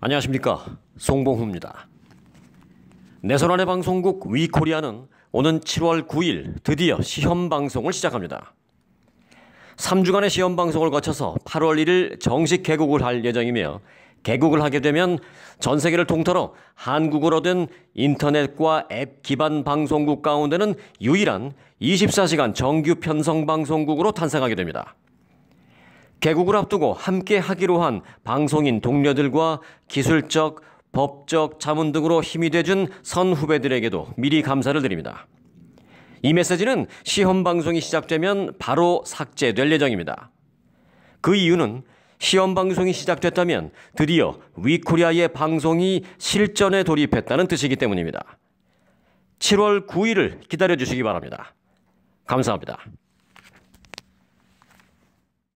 안녕하십니까 송봉후입니다. 내선안의 네, 방송국 위코리아는 오는 7월 9일 드디어 시험방송을 시작합니다. 3주간의 시험방송을 거쳐서 8월 1일 정식 개국을 할 예정이며 개국을 하게 되면 전 세계를 통틀어 한국어로 된 인터넷과 앱 기반 방송국 가운데는 유일한 24시간 정규 편성 방송국으로 탄생하게 됩니다. 개국을 앞두고 함께 하기로 한 방송인 동료들과 기술적, 법적 자문 등으로 힘이 돼준 선 후배들에게도 미리 감사를 드립니다. 이 메시지는 시험 방송이 시작되면 바로 삭제될 예정입니다. 그 이유는 시험 방송이 시작됐다면 드디어 위코리아의 방송이 실전에 돌입했다는 뜻이기 때문입니다. 7월 9일을 기다려 주시기 바랍니다. 감사합니다.